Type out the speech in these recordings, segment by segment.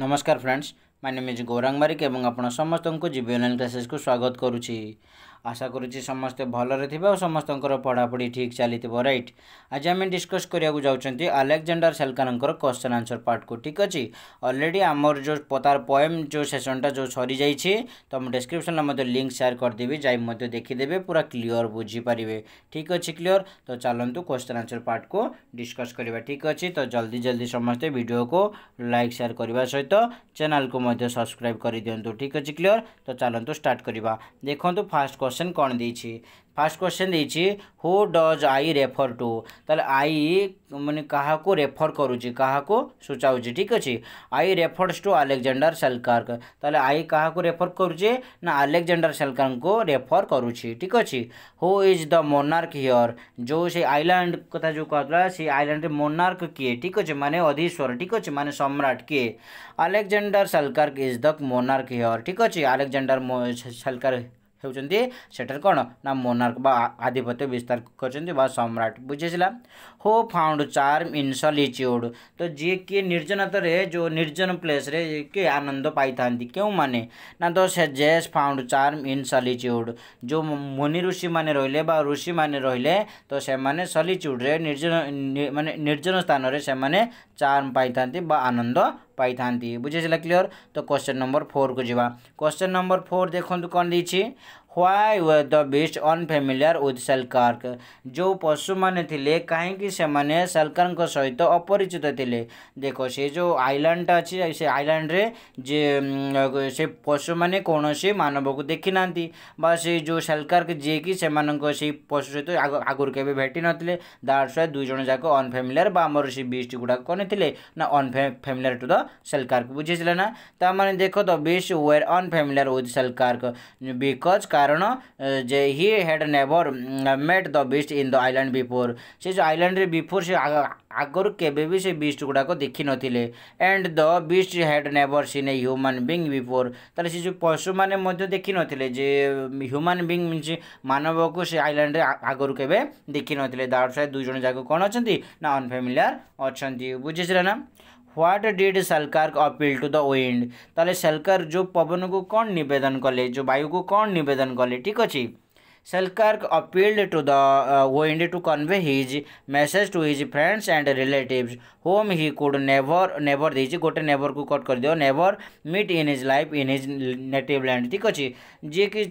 ନମସ୍କାର friends my name is Gauranga Marik ଏବଂ ଆପଣ ସମସ୍ତଙ୍କୁ ଜିବି ଅନଲାଇନ୍ କ୍ଲାସେସ୍କୁ ସ୍ୱାଗତ କରୁଛି আশা করুছি সমস্তে ভালরে থিবে ଆଉ ସମସ୍ତଙ୍କର ପଢ଼ାପଢ଼ି ଠିକ୍ ଚାଲିଥିବ ରାଇଟ୍ ଆଜି ଆମେ ଡିସ୍କସ୍ କରିବାକୁ ଯାଉଛନ୍ତି ଆଲେକ୍ଜାଣ୍ଡାର ସେଲକାନଙ୍କର କ୍ୱେଶ୍ଚନ୍ ଆନ୍ସର୍ ପାର୍ଟକୁ ଠିକ୍ ଅଛି ଅଲରେଡ଼ି ଆମର ଯେଉଁ ତାର ପଏମ୍ ଯେଉଁ ସେସନ୍ଟା ଯେଉଁ ସରିଯାଇଛି ତ ମୁଁ ଡେସ୍କ୍ରିପ୍ସନ୍ରେ ମଧ୍ୟ ଲିଙ୍କ୍ ସେୟାର କରିଦେବି ଯାଇ ମଧ୍ୟ ଦେଖିଦେବେ ପୁରା କ୍ଲିଅର୍ ବୁଝିପାରିବେ ଠିକ୍ ଅଛି କ୍ଲିଅର୍ ତ ଚାଲନ୍ତୁ କ୍ୱେଶ୍ଚନ୍ ଆନ୍ସର୍ ପାର୍ଟକୁ ଡିସ୍କସ୍ କରିବା ଠିକ୍ ଅଛି ତ ଜଲ୍ଦି ଜଲ୍ଦି ସମସ୍ତେ ଭିଡ଼ିଓକୁ ଲାଇକ୍ ସେୟାର କରିବା ସହିତ ଚ୍ୟାନେଲ୍କୁ ମଧ୍ୟ ସବସ୍କ୍ରାଇବ୍ କରିଦିଅନ୍ତୁ ଠିକ୍ ଅଛି କ୍ଲିଅର୍ ତ ଚାଲନ୍ତୁ ଷ୍ଟାର୍ଟ କରିବା ଦେଖନ୍ତୁ ଫାର୍ଷ୍ଟ क्वेश्चन कौन दे फास्ट क्वेश्चन देू डज आई रेफर टू ताले आई मैंने क्या रेफर करुच्च क्या सूचाऊँ ठीक अच्छे आई रेफर्स टू आलेक्जाडर सेलकर्क ताले आई क्या रेफर करुचे ना आलेक्जाडर सेलकार को रेफर करुच्छे ठीक अच्छे who is the monarch here जो से आईलैंड कथा जो कहला से आईलैंड मोनार्क किए ठीक अच्छे मान अधीश्वर ठीक अच्छे मान सम्राट किए Alexander Selkirk is the monarch here ठीक अच्छे आलेक्जाडर सेलकार कोनर्क आधिपत्य विस्तार सम्राट बुझिसला हो फाउंड चार्म इन सलिच्युड तिकि निर्जन प्लेस आनन्द पाइँदै के says found charm in solitude जो मुनि ऋषि महिले बाषी माने सलिच्युड म निर्जन स्थानले चार्म पाँदै आनंद पाई बुझे क्लीयर तो क्वेश्चन नंबर फोर को जी क्वेश्चन नंबर फोर देखो तो कौन दे Why were the beasts unfamiliar with Selkirk? जो पशुମାନେ ଥିଲେ କାହିଁକି ସେମାନେ ସେଲକାର୍କଙ୍କ ସହିତ ଅପରିଚିତ ଥିଲେ ଦେଖ ସେ ଯେଉଁ ଆଇଲ୍ୟାଣ୍ଡଟା ଅଛି ସେ ଆଇଲ୍ୟାଣ୍ଡରେ ଯେ ସେ ପଶୁମାନେ କୌଣସି ମାନବକୁ ଦେଖିନାହାନ୍ତି ବା ସେ ଯେଉଁ ସେଲକାର୍କ ଯିଏକି ସେମାନଙ୍କ ସେଇ ପଶୁ ସହିତ ଆଗରୁ କେବେ ଭେଟିନଥିଲେ ଦାଟ୍ସ ୱାଇ ଦୁଇ ଜଣ ଯାକ ଅନଫ୍ୟାମିଲିଆର ବା ଆମର ସେ ବିଷ୍ଟ ଗୁଡ଼ାକ କ'ଣ ଥିଲେ ନା ଅନଫ୍ୟାମିଲିଆର ଟୁ ଦ ସେଲକାର୍କ ବୁଝିଥିଲେ ନା ତାମାନେ ଦେଖ the beast were unfamiliar with Selkirk because କାରଣ ଯେ he had never met the beast in the island before ସେ ଯେଉଁ ଆଇଲ୍ୟାଣ୍ଡରେ ବିଫୋର୍ ସେ ଆଗରୁ କେବେ ବି ସେ ବିଷ୍ଟ ଗୁଡ଼ାକ ଦେଖିନଥିଲେ and the beast had never seen a human being before ତାହେଲେ ସେ ଯେଉଁ ପଶୁମାନେ ମଧ୍ୟ ଦେଖିନଥିଲେ ଯେ ହ୍ୟୁମାନ୍ ବିଙ୍ଗ୍ ମିନ୍ସ ମାନବକୁ ସେ ଆଇଲ୍ୟାଣ୍ଡରେ ଆଗରୁ କେବେ ଦେଖିନଥିଲେ ଦାଉଟ୍ ସାହେବ ଦୁଇ ଜଣ ଯାକ କ'ଣ ଅଛନ୍ତି ନା ଅନଫ୍ୟାମିଲିଆର୍ ଅଛନ୍ତି ବୁଝିଛିରେ ନା what did Selkirk appeal to the wind তাহলে সলকার যে পবনকু কণ নিবেদন কলে যে বায়ুকু কণ নিবেদন কলে ঠিক আছে Selkirk appealed to the wind to convey his message to his friends and relative home he could never never दीजिए गोटे नेवर को कट कर दियो never meet in his life in his native land ठीक अच्छे जी कि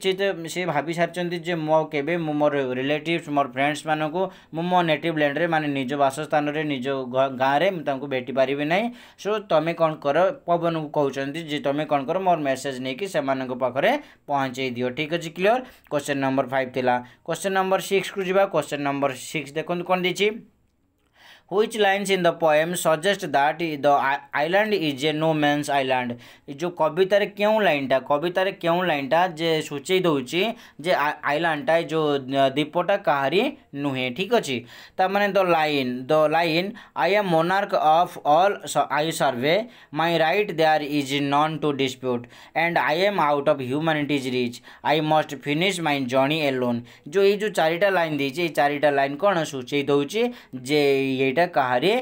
सी भाभी सारी मो के मोर रिलेटिव मोर फ्रेंड्स मानक मो नेटिव लैंड मैंने निज बासस्थान निज गाँव में भेट पारि ना सो तुम्हें कौन कर पवन को कहते तुम्हें कौन कर मोर मेसेज नहीं कि पाखे पहुँचे दि ठीक अच्छे clear question number five five थिला क्वेश्चन नंबर सिक्स को जी क्वेश्चन नंबर सिक्स देखो कौन दीजिए which lines in the poem suggest that the island is a no man's island जो कवित क्यों लाइनटा कवितार क्यों लाइनटा जे सूचे दूसरी जे आइलैंडटा जो द्वीपटा कहारी नुहे ठीक अच्छे ताने the line the line I am monarch of all I survey my right there is none to dispute and I am out of humanity's reach I must finish my journey alone जो ये जो चारिटा line दे चारिटा line कौन सूचे दौचे जे येटा ये कहारे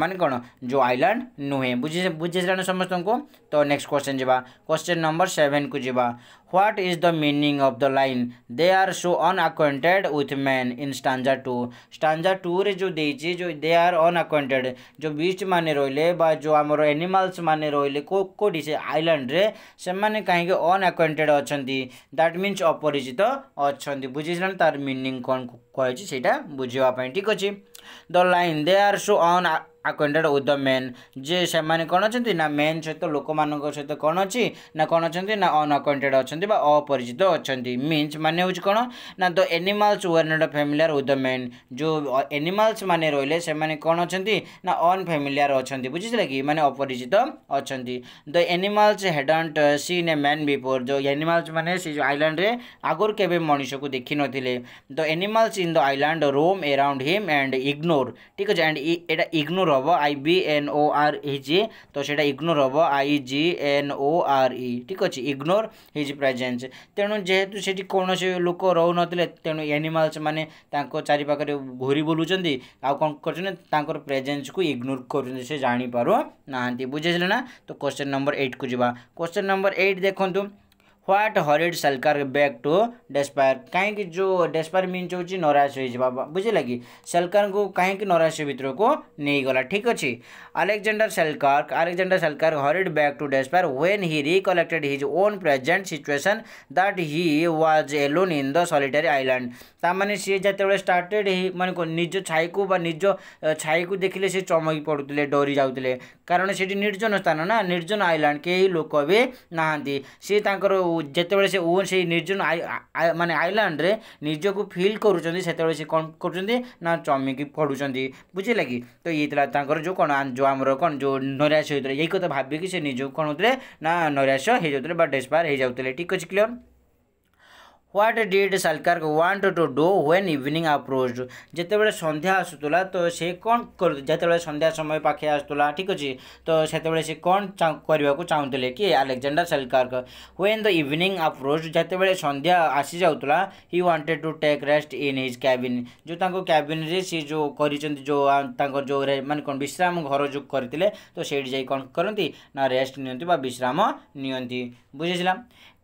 मान कौन जो आईलैंड नुहे बुझे बुझे समस्त को तो नेक्स्ट क्वेश्चन जवा क्वेश्चन नंबर सेवेन को जवा What is the meaning of the line they are so unacquainted with men in stanza 2. stanza 2 रे जो देछि जो दे आर unacquainted जो बीच माने रोले बा जो हमर एनिमल्स माने रोइले को कोडी से आइलैंड रे से माने काहे unacquainted अछंती दैट मींस अपरिचित अछंती बुझिसन तार मीनिंग कोन कहै छै सेटा बुझिवा पई ठीक अछि the line they are so unacquainted with the men ଯେ ସେମାନେ କ'ଣ ଅଛନ୍ତି ନା ମେନ୍ ସହିତ ଲୋକମାନଙ୍କ ସହିତ କ'ଣ ଅଛି ନା କ'ଣ ଅଛନ୍ତି ନା ଅନଆକ୍ୱେଣ୍ଟେଡ଼୍ ଅଛନ୍ତି ବା ଅପରିଚିତ ଅଛନ୍ତି ମିନ୍ସ ମାନେ ହେଉଛି କ'ଣ ନା the animals were not familiar with the men ଯେଉଁ ଏନିମାଲ୍ସ ମାନେ ରହିଲେ ସେମାନେ କ'ଣ ଅଛନ୍ତି ନା ଅନଫ୍ୟାମିଲିଆର୍ ଅଛନ୍ତି ବୁଝିଥିଲେ କି ମାନେ ଅପରିଚିତ ଅଛନ୍ତି the animals hadn't seen a man before ଯେଉଁ ଏନିମାଲ୍ସ ମାନେ ସେ ଯେଉଁ ଆଇଲ୍ୟାଣ୍ଡରେ ଆଗରୁ କେବେ ମଣିଷକୁ ଦେଖିନଥିଲେ the animals in the island roam around him and ignore ଠିକ୍ ଅଛି ଆଣ୍ଡ ଏଇଟା ଇଗ୍ନୋର হব I B N O R ହେଇଛି ତ ସେଇଟା ଇଗ୍ନୋର ହେବ I G N O R E ଠିକ୍ ଅଛି ଇଗ୍ନୋର ହିଜ୍ ପ୍ରେଜେନ୍ସ ତେଣୁ ଯେହେତୁ ସେଠି କୌଣସି ଲୋକ ରହୁନଥିଲେ ତେଣୁ ଏନିମାଲ୍ସ ମାନେ ତାଙ୍କ ଚାରିପାଖରେ ଘୁରି ବୁଲୁଛନ୍ତି ଆଉ କ'ଣ କରୁଛନ୍ତି ତାଙ୍କର ପ୍ରେଜେନ୍ସକୁ ଇଗ୍ନୋର କରୁଛନ୍ତି ସେ ଜାଣିପାରୁନାହାନ୍ତି ବୁଝିଲେ ନା ତ କ୍ୱେଶ୍ଚନ୍ ନମ୍ବର ଏଇଟ୍କୁ ଯିବା କ୍ୱେଶ୍ଚନ୍ ନମ୍ବର ଏଇଟ୍ ଦେଖନ୍ତୁ what hurried Selkirk back to despair कहीं जो डेस्पायर मीन हो नराश होगा बुझेगा कि सेलकर को कहीं नराश भितर को नहीं गला ठीक अच्छे Alexander Selkirk Alexander Selkirk hurried back to despair when he recollected his own present situation that he was alone in the solitary island ताकि सी जितेबाला स्टार्टेड मान निज छाई को निज छाई को देखने से चमक पड़ूते डरी जाऊ कारण से निर्जन स्थान ना निर्जन आईलैंड कई लोक भी नहांती सी ଯେତେବେଳେ ସେ ଓନ୍ ସେଇ ନିର୍ଜନ ମାନେ ଆଇଲ୍ୟାଣ୍ଡରେ ନିଜକୁ ଫିଲ୍ କରୁଛନ୍ତି ସେତେବେଳେ ସେ କ'ଣ କରୁଛନ୍ତି ନା ଚମିକି ପଡ଼ୁଛନ୍ତି ବୁଝିଲା କି ତ ଇଏ ଥିଲା ତାଙ୍କର ଯେଉଁ କ'ଣ ଯେଉଁ ଆମର କ'ଣ ଯେଉଁ ନୈରାଶ୍ୟ ହେଉଥିଲା ଏଇ କଥା ଭାବିକି ସେ ନିଜକୁ କ'ଣ ହେଉଥିଲେ ନା ନୈରାଶ୍ୟ ହେଇଯାଉଥିଲେ ବା ଡେସ୍ପାର ହେଇଯାଉଥିଲେ ଠିକ୍ ଅଛି clear what did Selkirk want to do when evening approach जिते बड़े सन्ध्या आसूला तो सी कौन करते सन्ध्या समय पाखे आसूला ठीक अच्छे तो से कौन को चाहूँगे कि Alexander Selkirk when the evening approach जिते बड़े सन्ध्या आसी जाऊला he wanted to take rest in his cabin जो क्याबिन सी जो कर जो जो मैंने कौन विश्राम घर जो करते तो सही जा कौन करती ना रेस्ट नि विश्राम नि बुझेल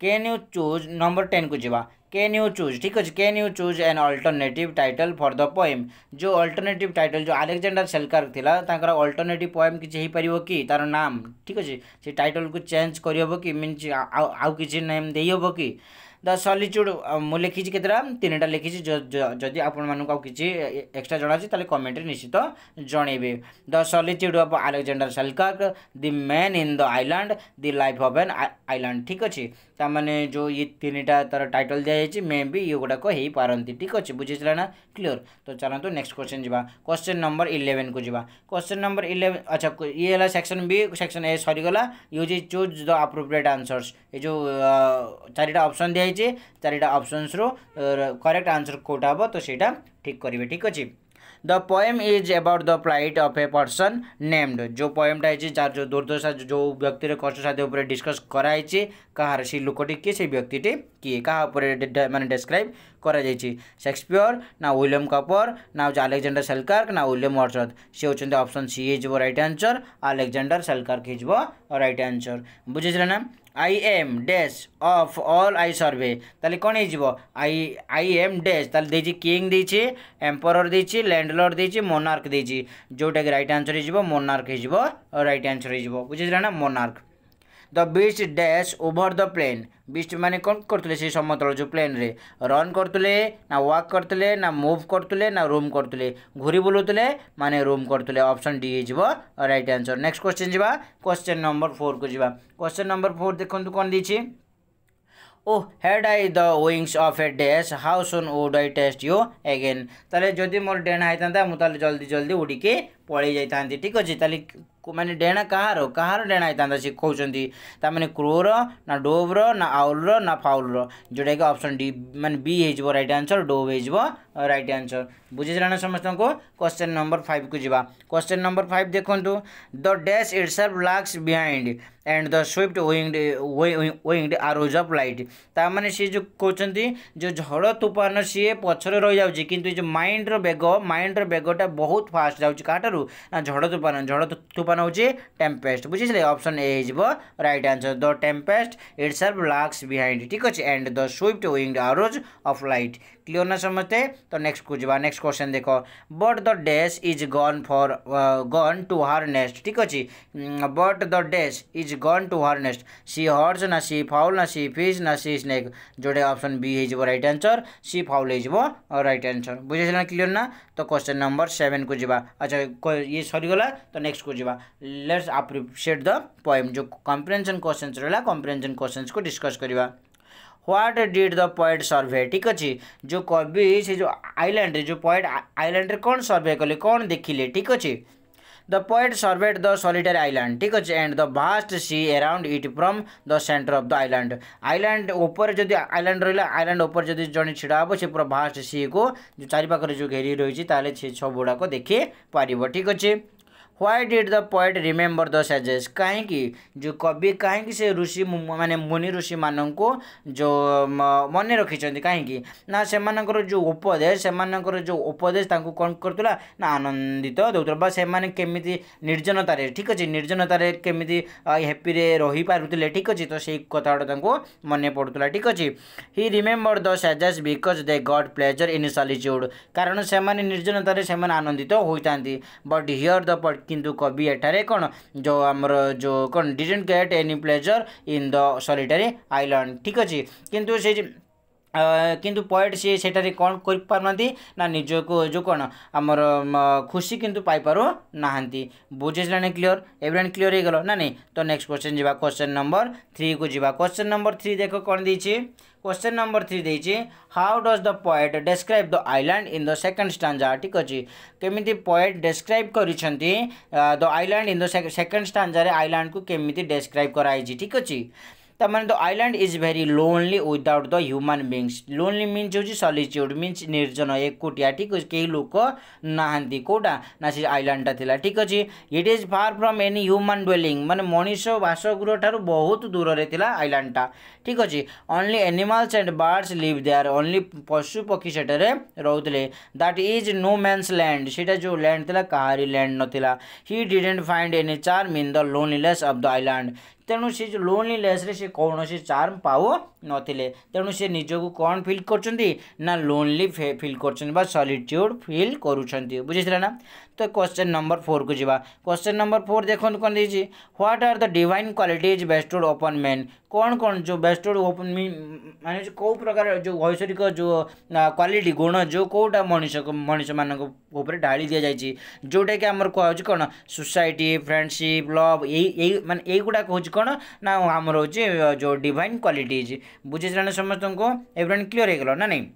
can you choose number ten को जीवा कैन यू चूज ठीक अच्छे can you choose an alternative title for the poem जो अल्टरनेटिव टाइटल जो Alexander Selkirk alternate alternative poem किसी हे कि तार नाम ठीक अच्छे से टाइटल को चेंज करहब कि मीन आउ किसी नेम देहब कि द सलिच्युड ମୁଁ ଲେଖିଛି କେତେଟା ତିନିଟା ଲେଖିଛି ଯଦି ଆପଣମାନଙ୍କୁ ଆଉ କିଛି ଏକ୍ସଟ୍ରା ଜଣାଅଛି ତାହେଲେ କମେଣ୍ଟରେ ନିଶ୍ଚିତ ଜଣେଇବେ the solitude of Alexander Selkirk the man in the island the life of an island ଠିକ୍ ଅଛି ତାମାନେ ଯେଉଁ ଇଏ ତିନିଟା ତା'ର ଟାଇଟଲ୍ ଦିଆଯାଇଛି ମେ ବି ଇଏ ଗୁଡ଼ାକ ହେଇପାରନ୍ତି ଠିକ୍ ଅଛି ବୁଝିଥିଲା ନା କ୍ଲିଅର୍ ତ ଚାଲନ୍ତୁ ନେକ୍ସଟ କ୍ୱେଶ୍ଚନ୍ ଯିବା କ୍ୱେଶ୍ଚନ୍ ନମ୍ବର ଇଲେଭେନ୍କୁ ଯିବା କ୍ୱେଶ୍ଚନ୍ ନମ୍ବର ଇଲେଭେନ୍ ଆଚ୍ଛା ଇଏ ହେଲା ସେକ୍ସନ୍ ବି ସେକ୍ସନ୍ ଏ ସରିଗଲା use choose the appropriate answers ଏ ଯେଉଁ ଚାରିଟା ଅପସନ୍ ଦିଆଯାଇଛି चारिटा চারিটা रु करेक्ट आंसर कौटा হব तो सहीटा ठीक करेंगे ठीक अच्छे the poem is about the plight of a person named जो पोएमटा है जार जो दुर्दशा जो व्यक्ति कष्ट साध्य डिस्कस कराई कहार से लोकटी किए से व्यक्ति किए क्या उपर मैंने डेस्क्राइब कर शेक्सपियर ना विलियम कपर ना हो आलेक्जेंडर सेलकार्क ना विलियम वर्षद सी होती ऑप्शन सी हो रईट आंसर आलेक्जेंडर सेलकार्क हो रईट आंसर बुझे ना I am dash of all I survey তাহলে কোণ হয়ে আই আই এম ড্যাশ তাহলে দিয়েছি কিং দিয়েছি এম্পরর দিয়েছি ল্যান্ডলর্ড দিয়েছি মোনার্ক দিয়েছি যেটাকি রাইট আনসর হয়ে মোনার্ক হয়ে রাইট আনসর হয়ে বুঝেছিল না monarch the beast dash over the plain beast ମାନେ କ'ଣ କରୁଥିଲେ ସେ ସମତଳ ଯେଉଁ ପ୍ଲେନ୍ରେ ରନ୍ କରୁଥିଲେ ନା ୱାକ୍ କରୁଥିଲେ ନା ମୁଭ୍ କରୁଥିଲେ ନା ରୁମ୍ କରୁଥିଲେ ଘୁରି ବୁଲୁଥିଲେ ମାନେ ରୁମ୍ କରୁଥିଲେ ଅପସନ୍ ଡି ହେଇଯିବ ରାଇଟ୍ ଆନ୍ସର୍ ନେକ୍ସଟ୍ କ୍ୱେଶ୍ଚନ୍ ଯିବା କ୍ୱେଶ୍ଚନ୍ ନମ୍ବର ଫୋର୍କୁ ଯିବା କ୍ୱେଶ୍ଚନ୍ ନମ୍ବର ଫୋର୍ ଦେଖନ୍ତୁ କ'ଣ ଦେଇଛି O had I the wings of a dash how soon would I taste you again তাহলে যদি মোর ডেণ হয়ে থাকে তাহলে ଜଲ୍ଦି জলদি উড়িকি পড়াই যাই ঠিক আছে তাহলে ମାନେ ଡେଣା କାହାର କାହାର ଡେଣା ହେଇଥାନ୍ତା ସେ କହୁଛନ୍ତି ତାମାନେ କ୍ରୋର ନା ଡୋଭ୍ର ନା ଆଉଲ୍ର ନା ଫାଉଲ୍ର ଯେଉଁଟାକି ଅପସନ୍ ଡି ମାନେ ବି ହେଇଯିବ ରାଇଟ୍ ଆନ୍ସର୍ ଡୋଭ୍ ହେଇଯିବ রাইট আনসর বুঝি সারা সমস্ত কোশ্চেন নম্বর ফাইভ কু যা কোশ্চেন নম্বর ফাইভ দেখুন the dash itself lags behind and the swift winged winged arrows of light ता माने सी जो कहते जो झड़ तूफान सी पचर रही जाऊँगी किंतु माइंड रेग माइंड रेगटा बहुत फास्ट जाऊँगी काठार ना झड़ तूफान झड़ तूफान हूँ टेम्पेस्ट बुझे ऑप्शन ए हो right answer the tempest its lags behind ठीक अच्छे and the swift winged arrows of light clear ना समझते तो नेक्स्ट बुझा नेक्स्ट क्वेश्चन देख but the dash is gone for gone to her nest ठीक अच्छे but the dash is gone to her nest C horse ना C fowl ना C fish ना सी स्नेक जोटा अप्सन बी हो right answer C fowl हो right answer बुझे ना क्लियर ना तो क्वेश्चन नंबर सेवेन को जीवा अच्छा ये सरीगला तो नेक्स्ट को जीवा लेट्स आप्रिसिएट द पोएम जो कंप्रेनसन क्वेश्चन रहा कम्प्रेनसन क्वेश्चन को डिस्कस करवा what did the poet survey ঠিক ଅଛି ଯେଉଁ କବି ସେ ଯେଉଁ ଆଇଲ୍ୟାଣ୍ଡରେ ଯେଉଁ ପଏଟ୍ ଆଇଲ୍ୟାଣ୍ଡରେ କ'ଣ ସର୍ଭେ କଲେ କ'ଣ ଦେଖିଲେ ଠିକ୍ ଅଛି the poet surveyed the solitary island ଠିକ୍ ଅଛି and the vast sea around it from the centre of the island island ଉପରେ ଯଦି ଆଇଲ୍ୟାଣ୍ଡ ରହିଲା ଆଇଲ୍ୟାଣ୍ଡ ଉପରେ ଯଦି ଜଣେ ଛିଡ଼ା ହେବ ସେ ପୁରା ଭାଷ୍ଟ ସିକୁ ଯେଉଁ ଚାରିପାଖରେ ଯେଉଁ ଘେରି ରହିଛି ତାହେଲେ ସେ ସବୁଗୁଡ଼ାକ ଦେଖିପାରିବ ଠିକ୍ ଅଛି why did the poet remember the sages कहीं जो कवि कहीं से ऋषि मैंने मुनि ऋषि मान जो मन रखी कहीं ना से जो उपदेश से जो उपदेश कौन करूला आनंदित दूर बा केमी निर्जनतार ठीक अच्छे निर्जनतार केमी हैपी रही पारे ठीक अच्छे तो से कथा गुड़ा मन पड़ूला ठीक अच्छे he remember the sages because they got pleasure इन सलीच्यूड कारण से निर्जनतार आनंदित होती बट हियर द पर्ट किंतु कवि एटारे कौन जो आमर जो कौन didn't get any pleasure in the solitary island ठीक अच्छे किंतु से କିନ୍ତୁ ପଏଟ୍ ସିଏ ସେଠାରେ କ'ଣ କରିପାରୁନାହାନ୍ତି ନା ନିଜକୁ ଯେଉଁ କ'ଣ ଆମର ଖୁସି କିନ୍ତୁ ପାଇପାରୁ ନାହାନ୍ତି ବୁଝିସାରିଲାଣି କ୍ଲିଅର୍ ଏଭ୍ରାନ୍ କ୍ଲିଅର୍ ହେଇଗଲ ନା ନାହିଁ ତ ନେକ୍ସଟ କ୍ୱେଶ୍ଚନ୍ ଯିବା କ୍ୱେଶ୍ଚନ୍ ନମ୍ବର ଥ୍ରୀକୁ ଯିବା କ୍ୱେଶ୍ଚନ୍ ନମ୍ବର ଥ୍ରୀ ଦେଖ କ'ଣ ଦେଇଛି क्वेश्चन नंबर थ्री देखिए how does the poet describe the island in the second stanza ठीक अच्छे केमी पोएट डेस्क्राइब कर the island in the second stanza island को केमी डेस्क्राइब कराई ठीक अच्छे द माने the island is very lonely without the human beings lonely means ହେଉଛି ସଲିଚ୍ୟୁଡ଼ ମିନ୍ସ ନିର୍ଜନ ଏକୁଟିଆ ଠିକ୍ ଅଛି କେହି ଲୋକ ନାହାନ୍ତି କେଉଁଟା ନା ସେ ଆଇଲାଣ୍ଡଟା ଥିଲା ଠିକ୍ ଅଛି it is far from any human dwelling ମାନେ ମଣିଷ ବାସଗୃହ ଠାରୁ ବହୁତ ଦୂରରେ ଥିଲା ଆଇଲାଣ୍ଡଟା ଠିକ୍ ଅଛି only animals and birds live there only ପଶୁପକ୍ଷୀ ସେଠାରେ ରହୁଥିଲେ that is no man's land ସେଇଟା ଯେଉଁ ଲ୍ୟାଣ୍ଡ ଥିଲା କାହାରି ଲ୍ୟାଣ୍ଡ ନଥିଲା he didn't find any charm in the loneliness of the island તેણો સી જો લોનલી લેસરે સે કોણો સે ચાર્મ પાવ નોતિલે તેણો સે નિજો કોણ ફીલ કરચુંદી ના લોનલી ફીલ કરચન બા સોલિટીડ્યુ ફીલ કરું છંતી બુજે ચિલા ના तो क्वेश्चन नंबर फोर को जीवा क्वेश्चन नंबर फोर देखो तो कौन दे what are the divine qualities bestowed upon man कौन कौन जो बेस्टोड ओपन मान कौ प्रकार जो वैश्विक जो क्वालिट गुण जो कौटा मनीष मनीष मान ढाड़ी दि जाए जोटा कि आमर कौन कौन सोसाइटी फ्रेंडशिप लव यही मान युवा हूँ कौन ना आमर हूँ जो डिवाइन क्वालिटीज बुझे समस्त को एवं क्लीयर हो ना नहीं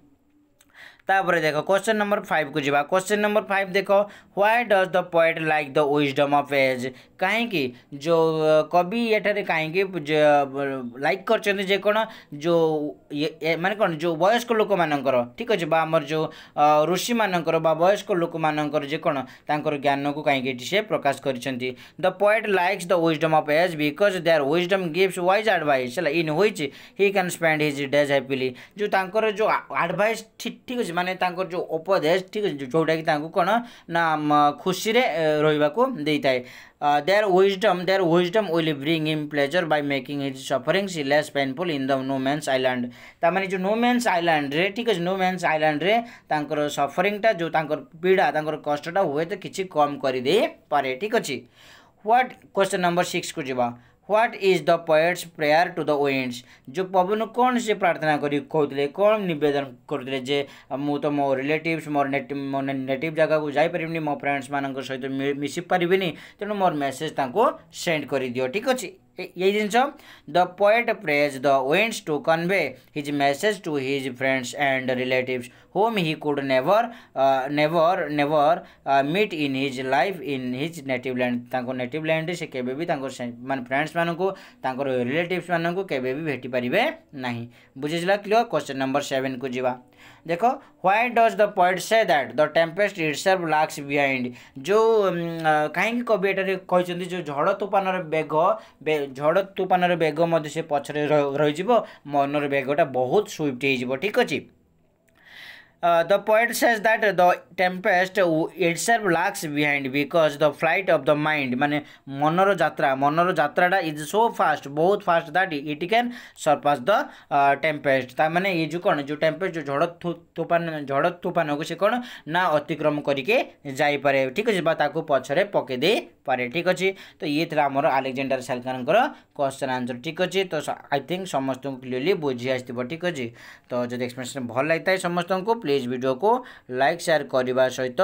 तापर देख क्वेश्चन नंबर फाइव को जी क्वेश्चन नंबर फाइव देख why does the poet like the wisdom of age କାହିଁକି ଯେଉଁ କବି ଏଠାରେ କାହିଁକି ଲାଇକ୍ କରିଛନ୍ତି ଯେ କ'ଣ ଯେଉଁ ମାନେ କ'ଣ ଯେଉଁ ବୟସ୍କ ଲୋକମାନଙ୍କର ଠିକ୍ ଅଛି ବା ଆମର ଯେଉଁ ଋଷିମାନଙ୍କର ବା ବୟସ୍କ ଲୋକମାନଙ୍କର ଯେ କ'ଣ ତାଙ୍କର ଜ୍ଞାନକୁ କାହିଁକି ଏଠି ସେ ପ୍ରକାଶ କରିଛନ୍ତି the poet likes the wisdom of age because their wisdom gives wise advice ହେଲା in which he can spend his days happily ଯେଉଁ ତାଙ୍କର ଯେଉଁ ଆଡ଼ଭାଇସ୍ ଠିକ୍ ଠିକ୍ ଅଛି ମାନେ ତାଙ୍କର ଯେଉଁ ଉପଦେଶ ଠିକ୍ ଅଛି ଯେଉଁଟାକି ତାଙ୍କୁ କ'ଣ ନା ଖୁସିରେ ରହିବାକୁ ଦେଇଥାଏ Uh, their wisdom, their wisdom will bring him pleasure by making his sufferings less painful in the no man's island. तामाने जो no man's island रे ठीक है no man's island रे तांकर suffering टा जो तांकर पीड़ा तांकर कष्ट टा हुए तो किछि कम करी दे पारे ठीक अछि व्हाट क्वेश्चन नंबर 6 को जबा what is the poet's prayer to the winds जो पवन कौन से प्रार्थना कर कौन नवेदन करुले मु तो मो रिलेटिव मोर मो नेटिव जगह को जापर मो फ्रेंड्स मान सहित मिशिपारे तेणु मोर मेसेज सेंड कर दि ठीक अच्छे यही जिन the poet prays the winds to convey his message to his friends and relatives home he could never never never meet in his life in his native land native land से केवे भी मान friends मानक relative मानक भेट पारे ना बुझेगा क्लियर क्वेश्चन नंबर सेवेन को जीवा देखो why does the poet say that the tempest itself lags behind जो कहीं कवि एटारे कहते जो झड़ तुफान बेग झड़ तुफान बेग से पचर रही मनर बेगटा बहुत सुइफ्ट हो ठीक अच्छे Uh, the poet says that the tempest itself lags behind because the flight of the mind মানে মনর যাত্রা মনর যাত্রাটা ইজ সো ফাস্ট বহুত fast that it can surpass the tempest তার মানে এই যে কোণ যে টেম্পেস্ট যে ঝড় তুফান ঝড় তুফানকে সে কোণ না অতিক্রম করিকি যাইপারে ঠিক আছে বা তাকে পছরে পকাই দিয়ে পারে ঠিক আছে তো ইয়ে লা আমার আলেকজাণ্ডার সালকানঙ্কর কোশ্চেন আনসর ঠিক আছে তো আই থিঙ্ক সমস্ত ক্লিয়রলি বুঝি আসব ঠিক আছে তো যদি এক্সপ্লেনেসন ভাল লাগি সমস্ত ପ୍ଲିଜ୍ ଭିଡ଼ିଓକୁ ଲାଇକ୍ ସେୟାର କରିବା ସହିତ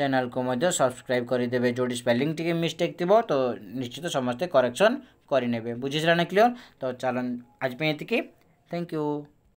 ଚ୍ୟାନେଲ୍କୁ ମଧ୍ୟ ସବସ୍କ୍ରାଇବ୍ କରିଦେବେ ଯେଉଁଠି ସ୍ପେଲିଂ ଟିକେ ମିଷ୍ଟେକ୍ ଥିବ ତ ନିଶ୍ଚିତ ସମସ୍ତେ କରେକ୍ସନ୍ କରିନେବେ ବୁଝିସାରିଲା ନା କ୍ଲିଅର୍ ତ ଚାଲ ଆଜି ପାଇଁ ଏତିକି ଥ୍ୟାଙ୍କ ୟୁ